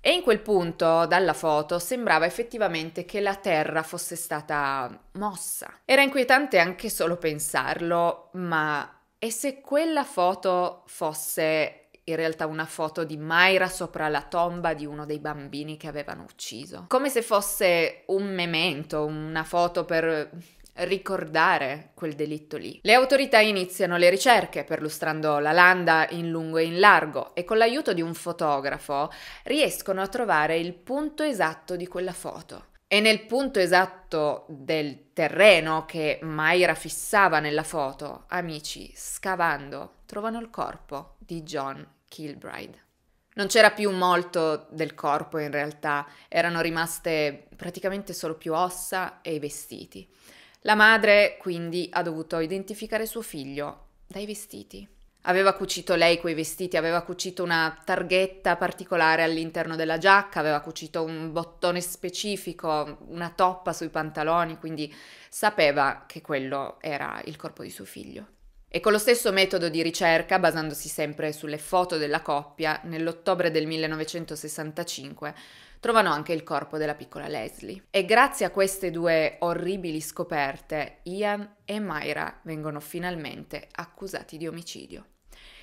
E in quel punto, dalla foto, sembrava effettivamente che la terra fosse stata mossa. Era inquietante anche solo pensarlo, ma e se quella foto fosse in realtà una foto di Mayra sopra la tomba di uno dei bambini che avevano ucciso. Come se fosse un memento, una foto per ricordare quel delitto lì. Le autorità iniziano le ricerche perlustrando la landa in lungo e in largo e con l'aiuto di un fotografo riescono a trovare il punto esatto di quella foto. E nel punto esatto del terreno che Mayra fissava nella foto, amici, scavando, trovano il corpo di John Kilbride. Non c'era più molto del corpo in realtà, erano rimaste praticamente solo più ossa e i vestiti. La madre quindi ha dovuto identificare suo figlio dai vestiti. Aveva cucito lei quei vestiti, aveva cucito una targhetta particolare all'interno della giacca, aveva cucito un bottone specifico, una toppa sui pantaloni, quindi sapeva che quello era il corpo di suo figlio. E con lo stesso metodo di ricerca, basandosi sempre sulle foto della coppia, nell'ottobre del 1965 trovano anche il corpo della piccola Leslie. E grazie a queste due orribili scoperte, Ian e Myra vengono finalmente accusati di omicidio.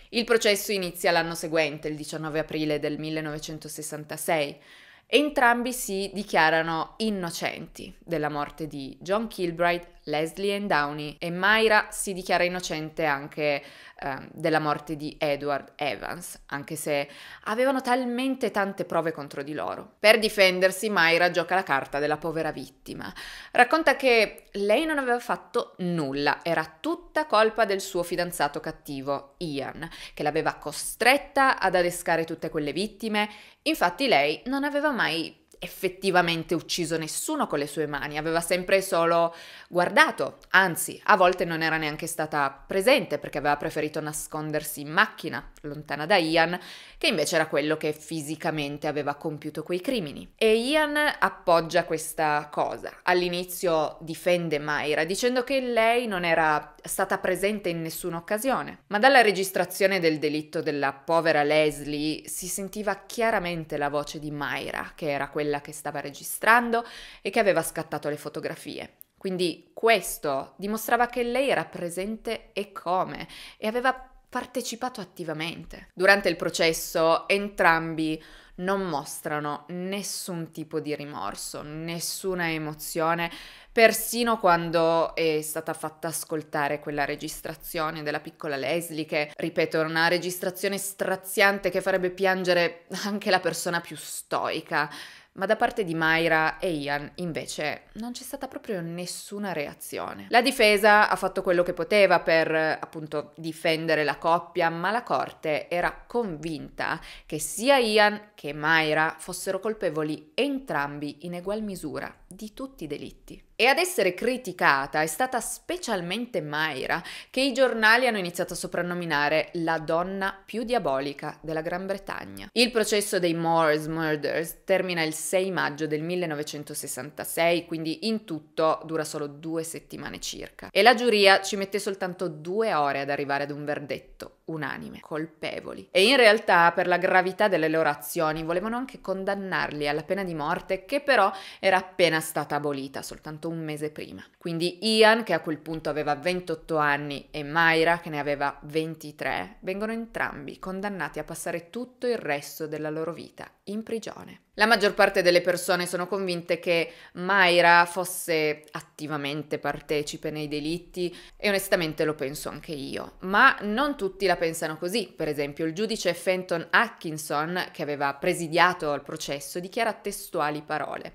Il processo inizia l'anno seguente, il 19 aprile del 1966. Entrambi si dichiarano innocenti della morte di John Kilbride Leslie and Downey e Myra si dichiara innocente anche ehm, della morte di Edward Evans, anche se avevano talmente tante prove contro di loro. Per difendersi Myra gioca la carta della povera vittima. Racconta che lei non aveva fatto nulla, era tutta colpa del suo fidanzato cattivo, Ian, che l'aveva costretta ad adescare tutte quelle vittime. Infatti lei non aveva mai effettivamente ucciso nessuno con le sue mani, aveva sempre solo guardato, anzi a volte non era neanche stata presente perché aveva preferito nascondersi in macchina, lontana da Ian, che invece era quello che fisicamente aveva compiuto quei crimini. E Ian appoggia questa cosa. All'inizio difende Myra dicendo che lei non era stata presente in nessuna occasione, ma dalla registrazione del delitto della povera Leslie si sentiva chiaramente la voce di Myra, che era quella quella che stava registrando e che aveva scattato le fotografie. Quindi questo dimostrava che lei era presente e come, e aveva partecipato attivamente. Durante il processo entrambi non mostrano nessun tipo di rimorso, nessuna emozione, persino quando è stata fatta ascoltare quella registrazione della piccola Leslie, che ripeto è una registrazione straziante che farebbe piangere anche la persona più stoica ma da parte di Mayra e Ian invece non c'è stata proprio nessuna reazione. La difesa ha fatto quello che poteva per appunto difendere la coppia, ma la corte era convinta che sia Ian che Mayra fossero colpevoli entrambi in egual misura di tutti i delitti. E ad essere criticata è stata specialmente Mayra, che i giornali hanno iniziato a soprannominare la donna più diabolica della Gran Bretagna. Il processo dei Moores Murders termina il 6 maggio del 1966, quindi in tutto dura solo due settimane circa. E la giuria ci mette soltanto due ore ad arrivare ad un verdetto, unanime, colpevoli. E in realtà, per la gravità delle loro azioni, volevano anche condannarli alla pena di morte, che però era appena stata abolita, soltanto un mese prima. Quindi Ian, che a quel punto aveva 28 anni, e Myra, che ne aveva 23, vengono entrambi condannati a passare tutto il resto della loro vita in prigione. La maggior parte delle persone sono convinte che Mayra fosse attivamente partecipe nei delitti e onestamente lo penso anche io, ma non tutti la pensano così. Per esempio il giudice Fenton Atkinson, che aveva presidiato al processo, dichiara testuali parole.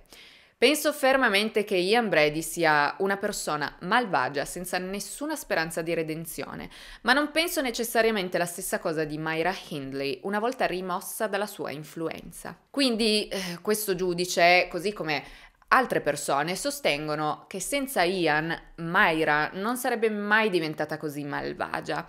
Penso fermamente che Ian Brady sia una persona malvagia senza nessuna speranza di redenzione, ma non penso necessariamente la stessa cosa di Myra Hindley una volta rimossa dalla sua influenza. Quindi eh, questo giudice, così come Altre persone sostengono che senza Ian, Myra non sarebbe mai diventata così malvagia.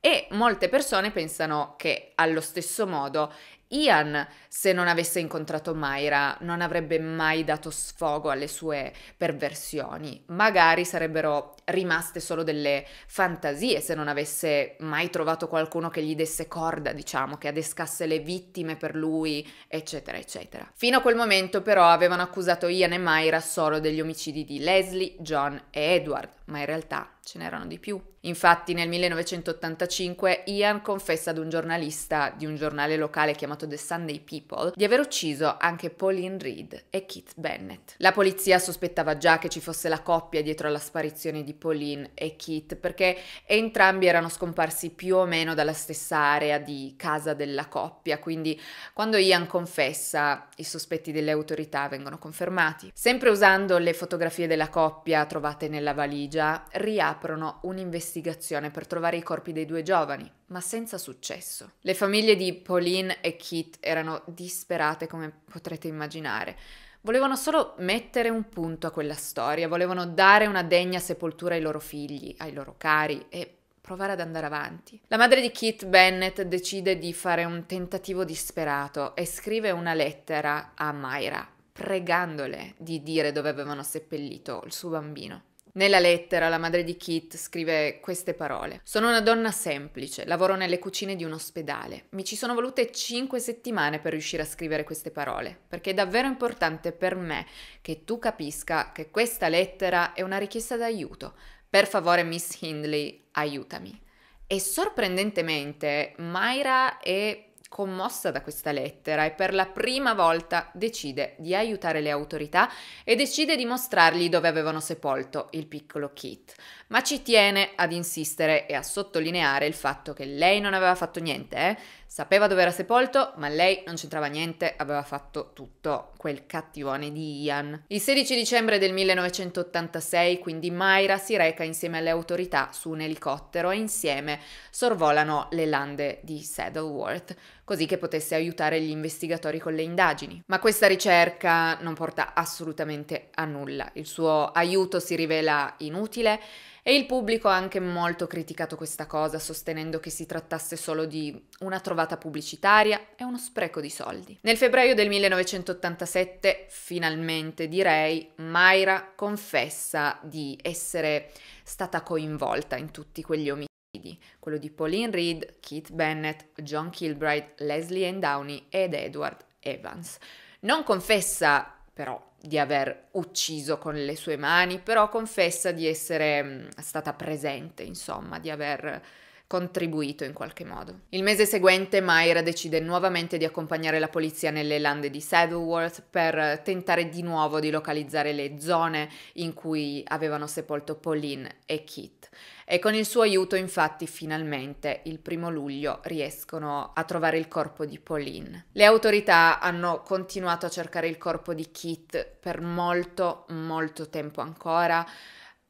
E molte persone pensano che allo stesso modo Ian, se non avesse incontrato Myra, non avrebbe mai dato sfogo alle sue perversioni. Magari sarebbero rimaste solo delle fantasie se non avesse mai trovato qualcuno che gli desse corda, diciamo, che adescasse le vittime per lui, eccetera, eccetera. Fino a quel momento però avevano accusato Ian e Myra solo degli omicidi di Leslie, John e Edward, ma in realtà ce n'erano di più. Infatti nel 1985 Ian confessa ad un giornalista di un giornale locale chiamato noto The Sunday People, di aver ucciso anche Pauline Reed e Keith Bennett. La polizia sospettava già che ci fosse la coppia dietro alla sparizione di Pauline e Keith perché entrambi erano scomparsi più o meno dalla stessa area di casa della coppia, quindi quando Ian confessa i sospetti delle autorità vengono confermati. Sempre usando le fotografie della coppia trovate nella valigia, riaprono un'investigazione per trovare i corpi dei due giovani ma senza successo. Le famiglie di Pauline e Kit erano disperate, come potrete immaginare. Volevano solo mettere un punto a quella storia, volevano dare una degna sepoltura ai loro figli, ai loro cari e provare ad andare avanti. La madre di Kit Bennett decide di fare un tentativo disperato e scrive una lettera a Myra, pregandole di dire dove avevano seppellito il suo bambino. Nella lettera la madre di Kit scrive queste parole. Sono una donna semplice, lavoro nelle cucine di un ospedale. Mi ci sono volute cinque settimane per riuscire a scrivere queste parole, perché è davvero importante per me che tu capisca che questa lettera è una richiesta d'aiuto. Per favore, Miss Hindley, aiutami. E sorprendentemente, Myra è commossa da questa lettera e per la prima volta decide di aiutare le autorità e decide di mostrargli dove avevano sepolto il piccolo Kit. Ma ci tiene ad insistere e a sottolineare il fatto che lei non aveva fatto niente, eh? Sapeva dove era sepolto, ma lei non c'entrava niente, aveva fatto tutto quel cattivone di Ian. Il 16 dicembre del 1986, quindi Mayra si reca insieme alle autorità su un elicottero e insieme sorvolano le lande di Saddleworth, così che potesse aiutare gli investigatori con le indagini. Ma questa ricerca non porta assolutamente a nulla. Il suo aiuto si rivela inutile e il pubblico ha anche molto criticato questa cosa, sostenendo che si trattasse solo di una trovata pubblicitaria e uno spreco di soldi. Nel febbraio del 1987, finalmente direi, Mayra confessa di essere stata coinvolta in tutti quegli omicidi quello di Pauline Reed, Keith Bennett, John Kilbride, Leslie Ann Downey ed Edward Evans. Non confessa però di aver ucciso con le sue mani, però confessa di essere mm, stata presente, insomma, di aver contribuito in qualche modo. Il mese seguente Myra decide nuovamente di accompagnare la polizia nelle lande di Saddleworth per tentare di nuovo di localizzare le zone in cui avevano sepolto Pauline e Kit. E con il suo aiuto, infatti, finalmente il primo luglio riescono a trovare il corpo di Pauline. Le autorità hanno continuato a cercare il corpo di Kit per molto, molto tempo ancora,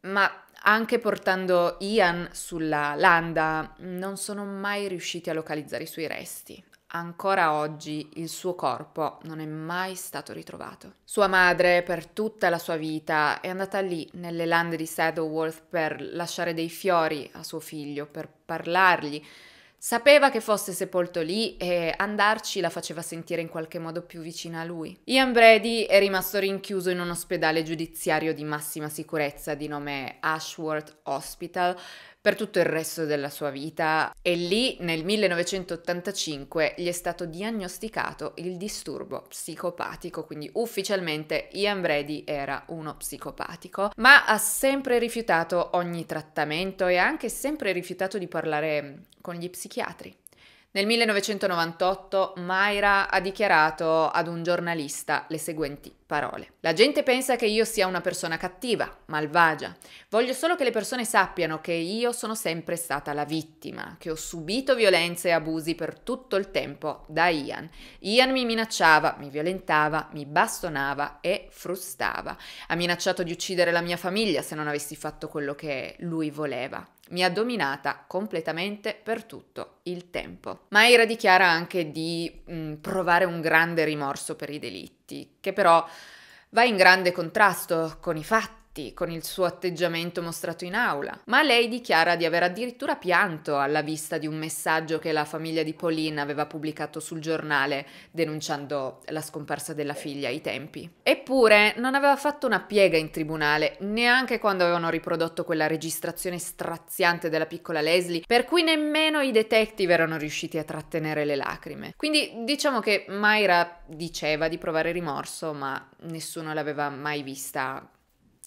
ma anche portando Ian sulla landa, non sono mai riusciti a localizzare i suoi resti. Ancora oggi il suo corpo non è mai stato ritrovato. Sua madre, per tutta la sua vita, è andata lì, nelle lande di Saddleworth, per lasciare dei fiori a suo figlio, per parlargli, Sapeva che fosse sepolto lì e andarci la faceva sentire in qualche modo più vicina a lui. Ian Brady è rimasto rinchiuso in un ospedale giudiziario di massima sicurezza di nome Ashworth Hospital per tutto il resto della sua vita e lì nel 1985 gli è stato diagnosticato il disturbo psicopatico, quindi ufficialmente Ian Brady era uno psicopatico, ma ha sempre rifiutato ogni trattamento e ha anche sempre rifiutato di parlare con gli psichiatri. Nel 1998 Mayra ha dichiarato ad un giornalista le seguenti parole. La gente pensa che io sia una persona cattiva, malvagia. Voglio solo che le persone sappiano che io sono sempre stata la vittima, che ho subito violenze e abusi per tutto il tempo da Ian. Ian mi minacciava, mi violentava, mi bastonava e frustava. Ha minacciato di uccidere la mia famiglia se non avessi fatto quello che lui voleva mi ha dominata completamente per tutto il tempo. Maira dichiara anche di mh, mm, provare un grande rimorso per i delitti, che però va in grande contrasto con i fatti fatti con il suo atteggiamento mostrato in aula, ma lei dichiara di aver addirittura pianto alla vista di un messaggio che la famiglia di Pauline aveva pubblicato sul giornale denunciando la scomparsa della figlia ai tempi. Eppure non aveva fatto una piega in tribunale, neanche quando avevano riprodotto quella registrazione straziante della piccola Leslie, per cui nemmeno i detective erano riusciti a trattenere le lacrime. Quindi diciamo che Myra diceva di provare rimorso, ma nessuno l'aveva mai vista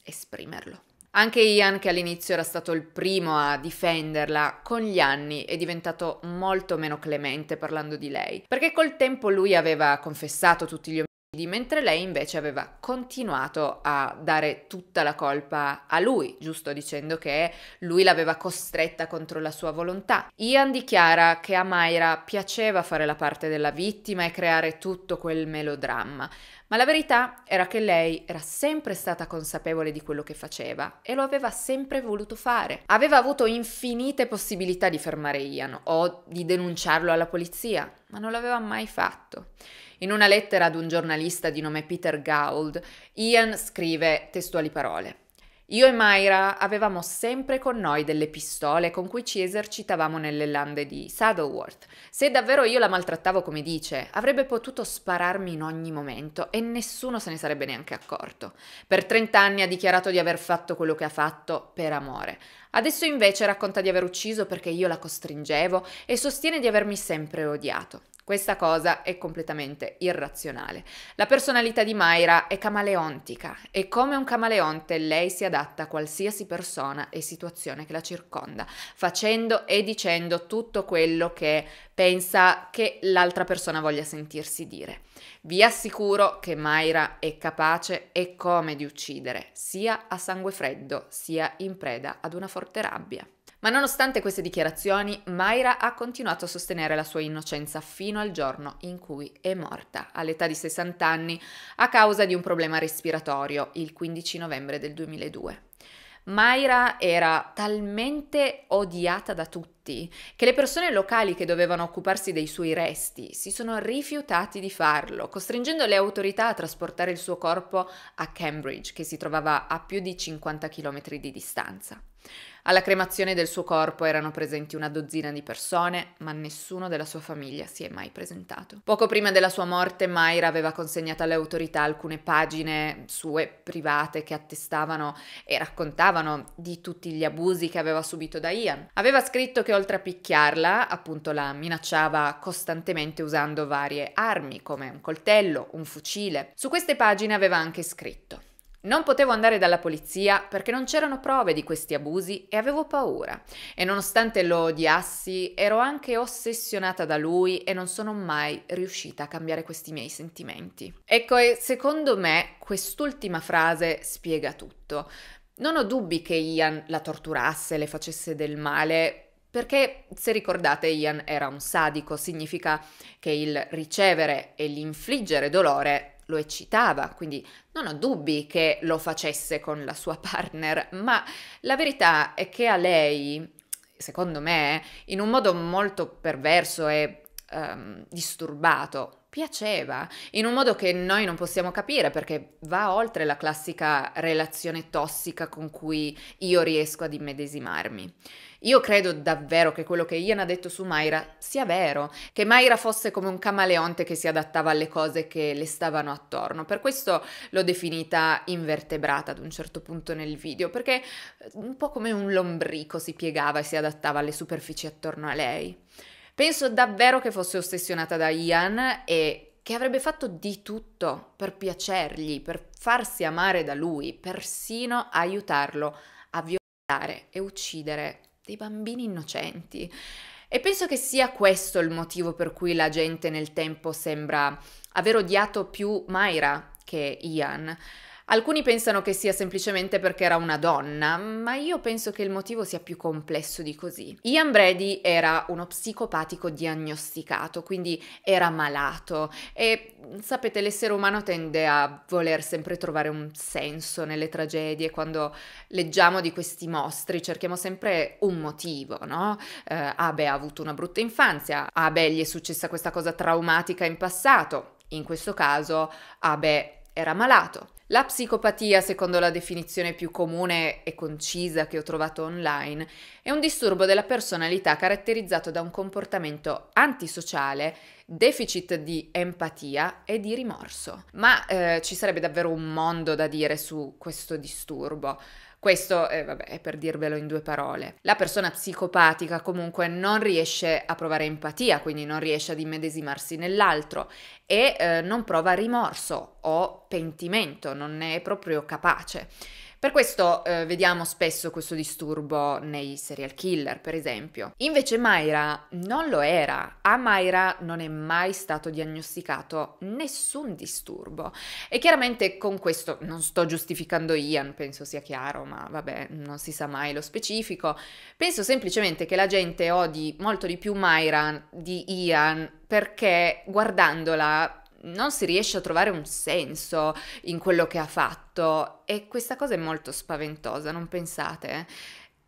esprimerlo. Anche Ian, che all'inizio era stato il primo a difenderla, con gli anni è diventato molto meno clemente parlando di lei, perché col tempo lui aveva confessato tutti gli omicidi mentre lei invece aveva continuato a dare tutta la colpa a lui, giusto dicendo che lui l'aveva costretta contro la sua volontà. Ian dichiara che a Mayra piaceva fare la parte della vittima e creare tutto quel melodramma, ma la verità era che lei era sempre stata consapevole di quello che faceva e lo aveva sempre voluto fare. Aveva avuto infinite possibilità di fermare Ian o di denunciarlo alla polizia, ma non l'aveva mai fatto. In una lettera ad un giornalista di nome Peter Gould, Ian scrive testuali parole. Io e Mayra avevamo sempre con noi delle pistole con cui ci esercitavamo nelle lande di Saddleworth. Se davvero io la maltrattavo come dice, avrebbe potuto spararmi in ogni momento e nessuno se ne sarebbe neanche accorto. Per 30 anni ha dichiarato di aver fatto quello che ha fatto per amore. Adesso invece racconta di aver ucciso perché io la costringevo e sostiene di avermi sempre odiato. Questa cosa è completamente irrazionale. La personalità di Mayra è camaleontica e come un camaleonte lei si adatta a qualsiasi persona e situazione che la circonda, facendo e dicendo tutto quello che pensa che l'altra persona voglia sentirsi dire. Vi assicuro che Mayra è capace e come di uccidere, sia a sangue freddo, sia in preda ad una forte rabbia. Ma nonostante queste dichiarazioni, Mayra ha continuato a sostenere la sua innocenza fino al giorno in cui è morta, all'età di 60 anni, a causa di un problema respiratorio, il 15 novembre del 2002. Mayra era talmente odiata da tutti che le persone locali che dovevano occuparsi dei suoi resti si sono rifiutati di farlo, costringendo le autorità a trasportare il suo corpo a Cambridge, che si trovava a più di 50 km di distanza. Alla cremazione del suo corpo erano presenti una dozzina di persone, ma nessuno della sua famiglia si è mai presentato. Poco prima della sua morte, Mayra aveva consegnato alle autorità alcune pagine sue private che attestavano e raccontavano di tutti gli abusi che aveva subito da Ian. Aveva scritto che oltre a picchiarla, appunto la minacciava costantemente usando varie armi come un coltello, un fucile. Su queste pagine aveva anche scritto non potevo andare dalla polizia perché non c'erano prove di questi abusi e avevo paura. E nonostante lo odiassi, ero anche ossessionata da lui e non sono mai riuscita a cambiare questi miei sentimenti. Ecco, e secondo me quest'ultima frase spiega tutto. Non ho dubbi che Ian la torturasse, le facesse del male, perché se ricordate Ian era un sadico, significa che il ricevere e l'infliggere dolore lo eccitava, quindi non ho dubbi che lo facesse con la sua partner, ma la verità è che a lei, secondo me, in un modo molto perverso e um, disturbato, piaceva, in un modo che noi non possiamo capire perché va oltre la classica relazione tossica con cui io riesco ad immedesimarmi. Io credo davvero che quello che Ian ha detto su Mayra sia vero, che Mayra fosse come un camaleonte che si adattava alle cose che le stavano attorno. Per questo l'ho definita invertebrata ad un certo punto nel video, perché eh, un po' come un lombrico si piegava e si adattava alle superfici attorno a lei. Penso davvero che fosse ossessionata da Ian e che avrebbe fatto di tutto per piacergli, per farsi amare da lui, persino aiutarlo a violare e uccidere dei bambini innocenti. E penso che sia questo il motivo per cui la gente nel tempo sembra aver odiato più Myra che Ian. Alcuni pensano che sia semplicemente perché era una donna, ma io penso che il motivo sia più complesso di così. Ian Brady era uno psicopatico diagnosticato, quindi era malato e sapete l'essere umano tende a voler sempre trovare un senso nelle tragedie, quando leggiamo di questi mostri cerchiamo sempre un motivo, no? Eh, Abe ha avuto una brutta infanzia, Abe gli è successa questa cosa traumatica in passato. In questo caso, Abe era malato. La psicopatia, secondo la definizione più comune e concisa che ho trovato online, è un disturbo della personalità caratterizzato da un comportamento antisociale, deficit di empatia e di rimorso. Ma eh, ci sarebbe davvero un mondo da dire su questo disturbo. Questo eh, vabbè, è per dirvelo in due parole. La persona psicopatica comunque non riesce a provare empatia, quindi non riesce ad immedesimarsi nell'altro e eh, non prova rimorso o pentimento, non ne è proprio capace. Per questo eh, vediamo spesso questo disturbo nei serial killer, per esempio. Invece Mayra non lo era. A Mayra non è mai stato diagnosticato nessun disturbo. E chiaramente con questo non sto giustificando Ian, penso sia chiaro, ma vabbè, non si sa mai lo specifico. Penso semplicemente che la gente odi molto di più Mayra di Ian perché guardandola non si riesce a trovare un senso in quello che ha fatto e questa cosa è molto spaventosa, non pensate? Eh.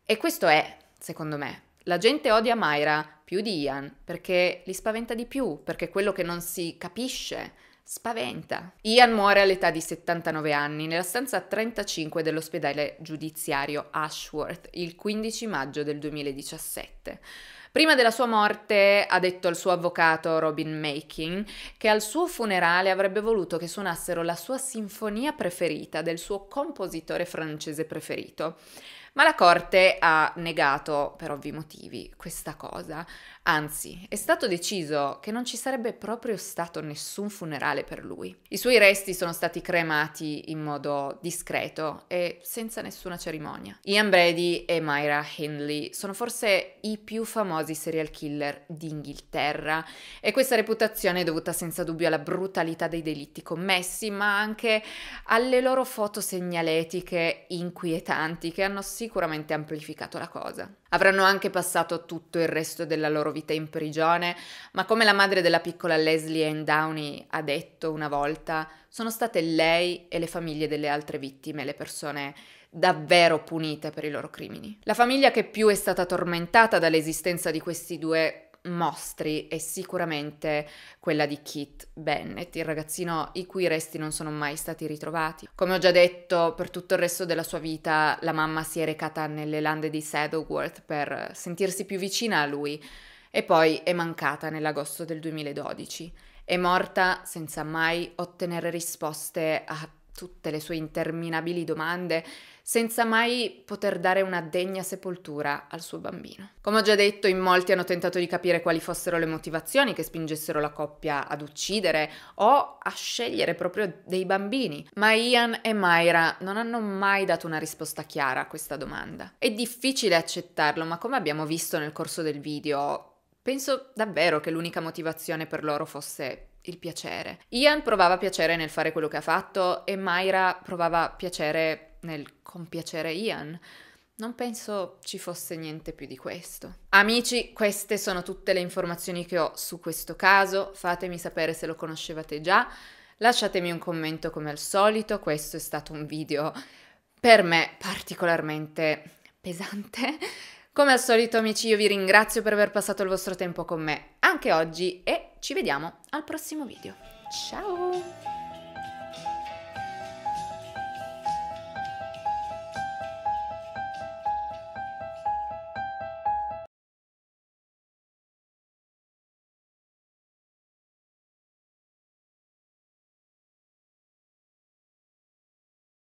E questo è, secondo me, la gente odia Myra più di Ian perché li spaventa di più, perché quello che non si capisce spaventa. Ian muore all'età di 79 anni nella stanza 35 dell'ospedale giudiziario Ashworth il 15 maggio del 2017. Prima della sua morte ha detto al suo avvocato Robin Making che al suo funerale avrebbe voluto che suonassero la sua sinfonia preferita del suo compositore francese preferito. Ma la corte ha negato, per ovvi motivi, questa cosa, Anzi, è stato deciso che non ci sarebbe proprio stato nessun funerale per lui. I suoi resti sono stati cremati in modo discreto e senza nessuna cerimonia. Ian Brady e Myra Hindley sono forse i più famosi serial killer d'Inghilterra e questa reputazione è dovuta senza dubbio alla brutalità dei delitti commessi, ma anche alle loro foto segnaletiche inquietanti che hanno sicuramente amplificato la cosa. Avranno anche passato tutto il resto della loro vita in prigione, ma come la madre della piccola Leslie Ann Downey ha detto una volta, sono state lei e le famiglie delle altre vittime le persone davvero punite per i loro crimini. La famiglia che più è stata tormentata dall'esistenza di questi due mostri è sicuramente quella di Keith Bennett, il ragazzino i cui resti non sono mai stati ritrovati. Come ho già detto, per tutto il resto della sua vita la mamma si è recata nelle lande di Saddleworth per sentirsi più vicina a lui, e poi è mancata nell'agosto del 2012. È morta senza mai ottenere risposte a tutte le sue interminabili domande, senza mai poter dare una degna sepoltura al suo bambino. Come ho già detto, in molti hanno tentato di capire quali fossero le motivazioni che spingessero la coppia ad uccidere o a scegliere proprio dei bambini, ma Ian e Myra non hanno mai dato una risposta chiara a questa domanda. È difficile accettarlo, ma come abbiamo visto nel corso del video, Penso davvero che l'unica motivazione per loro fosse il piacere. Ian provava piacere nel fare quello che ha fatto e Myra provava piacere nel compiacere Ian. Non penso ci fosse niente più di questo. Amici, queste sono tutte le informazioni che ho su questo caso. Fatemi sapere se lo conoscevate già. Lasciatemi un commento come al solito. Questo è stato un video per me particolarmente pesante come al solito amici io vi ringrazio per aver passato il vostro tempo con me anche oggi e ci vediamo al prossimo video. Ciao!